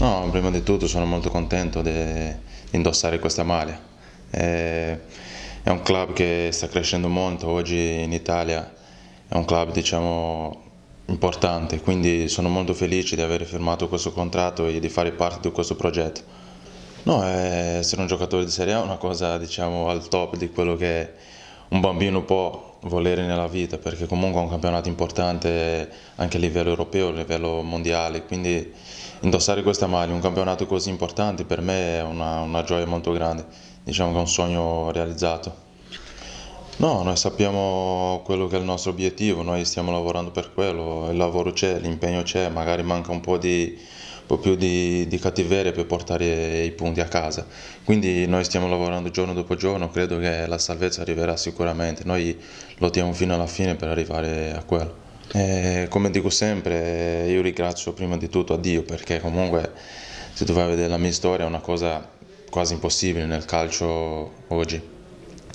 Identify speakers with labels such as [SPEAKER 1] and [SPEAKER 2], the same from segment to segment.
[SPEAKER 1] No, prima di tutto sono molto contento di indossare questa maglia. È un club che sta crescendo molto oggi in Italia, è un club diciamo, importante, quindi sono molto felice di aver firmato questo contratto e di fare parte di questo progetto. No, essere un giocatore di Serie A è una cosa diciamo, al top di quello che un bambino può volere nella vita perché comunque è un campionato importante anche a livello europeo, a livello mondiale, quindi indossare questa maglia, un campionato così importante per me è una, una gioia molto grande, diciamo che è un sogno realizzato. No, noi sappiamo quello che è il nostro obiettivo, noi stiamo lavorando per quello, il lavoro c'è, l'impegno c'è, magari manca un po' di po' più di, di, cattiveria per portare i punti a casa. Quindi noi stiamo lavorando giorno dopo giorno, credo che la salvezza arriverà sicuramente, noi lottiamo fino alla fine per arrivare a quello. E come dico sempre, io ringrazio prima di tutto a Dio perché comunque se tu vai a vedere la mia storia è una cosa quasi impossibile nel calcio oggi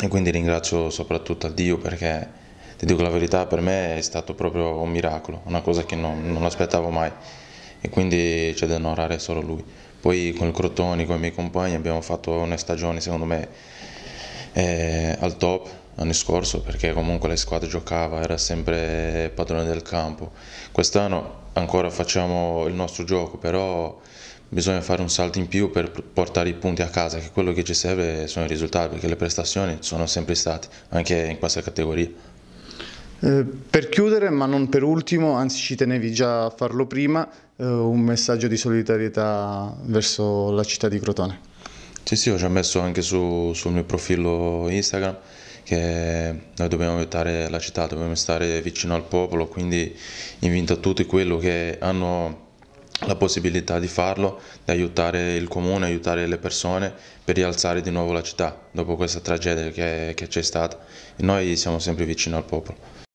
[SPEAKER 1] e quindi ringrazio soprattutto a Dio perché ti dico la verità, per me è stato proprio un miracolo, una cosa che non, non aspettavo mai e quindi c'è da onorare solo lui. Poi con il Crotoni, con i miei compagni abbiamo fatto una stagione secondo me eh, al top l'anno scorso perché comunque la squadra giocava, era sempre padrone del campo. Quest'anno ancora facciamo il nostro gioco, però bisogna fare un salto in più per portare i punti a casa, che quello che ci serve sono i risultati, perché le prestazioni sono sempre state, anche in questa categoria. Eh, per chiudere, ma non per ultimo, anzi ci tenevi già a farlo prima, eh, un messaggio di solidarietà verso la città di Crotone. Sì, sì, ho già messo anche su, sul mio profilo Instagram che noi dobbiamo aiutare la città, dobbiamo stare vicino al popolo, quindi invito a tutti quelli che hanno la possibilità di farlo, di aiutare il comune, aiutare le persone per rialzare di nuovo la città dopo questa tragedia che c'è stata. E noi siamo sempre vicino al popolo.